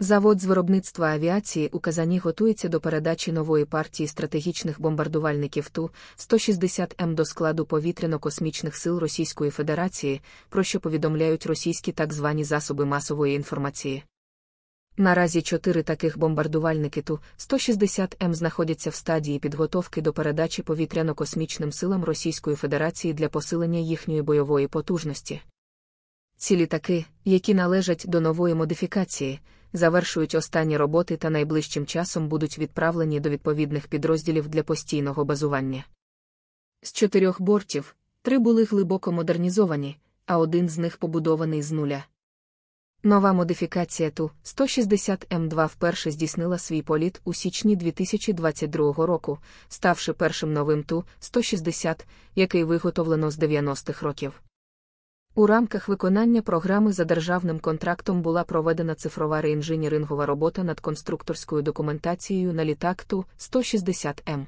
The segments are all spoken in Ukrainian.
Завод з виробництва авіації у Казані готується до передачі нової партії стратегічних бомбардувальників Ту 160 М до складу повітряно-космічних сил Російської Федерації, про що повідомляють російські так звані засоби масової інформації. Наразі чотири таких бомбардувальники Ту 160 М знаходяться в стадії підготовки до передачі повітряно-космічним силам Російської Федерації для посилення їхньої бойової потужності. Ці літаки, які належать до нової модифікації, завершують останні роботи та найближчим часом будуть відправлені до відповідних підрозділів для постійного базування. З чотирьох бортів три були глибоко модернізовані, а один з них побудований з нуля. Нова модифікація ту 160 М2 ем вперше здійснила свій політ у січні 2022 року, ставши першим новим Ту 160, який виготовлено з 90-х років. У рамках виконання програми за державним контрактом була проведена цифрова реінженірингова робота над конструкторською документацією на літак ту 160 м. Ем.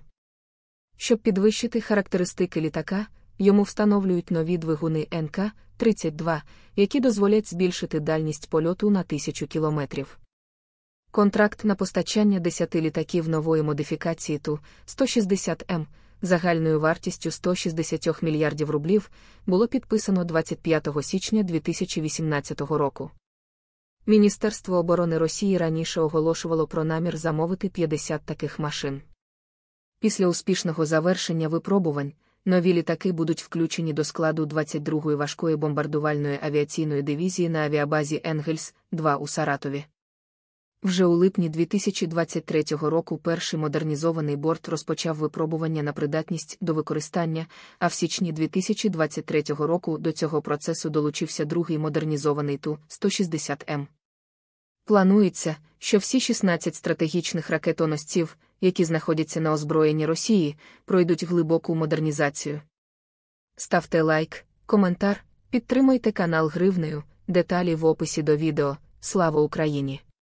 Щоб підвищити характеристики літака, йому встановлюють нові двигуни НК-32, які дозволять збільшити дальність польоту на тисячу кілометрів. Контракт на постачання 10 літаків нової модифікації ту 160 м ем загальною вартістю 160 мільярдів рублів було підписано 25 січня 2018 року. Міністерство оборони Росії раніше оголошувало про намір замовити 50 таких машин. Після успішного завершення випробувань нові літаки будуть включені до складу 22-ї важкої бомбардувальної авіаційної дивізії на авіабазі Енгельс 2 у Саратові. Вже у липні 2023 року перший модернізований борт розпочав випробування на придатність до використання, а в січні 2023 року до цього процесу долучився другий модернізований ту 160 м Планується, що всі 16 стратегічних ракетоносців, які знаходяться на озброєнні Росії, пройдуть глибоку модернізацію. Ставте лайк, коментар, підтримайте канал Гривнею, деталі в описі до відео. Слава Україні!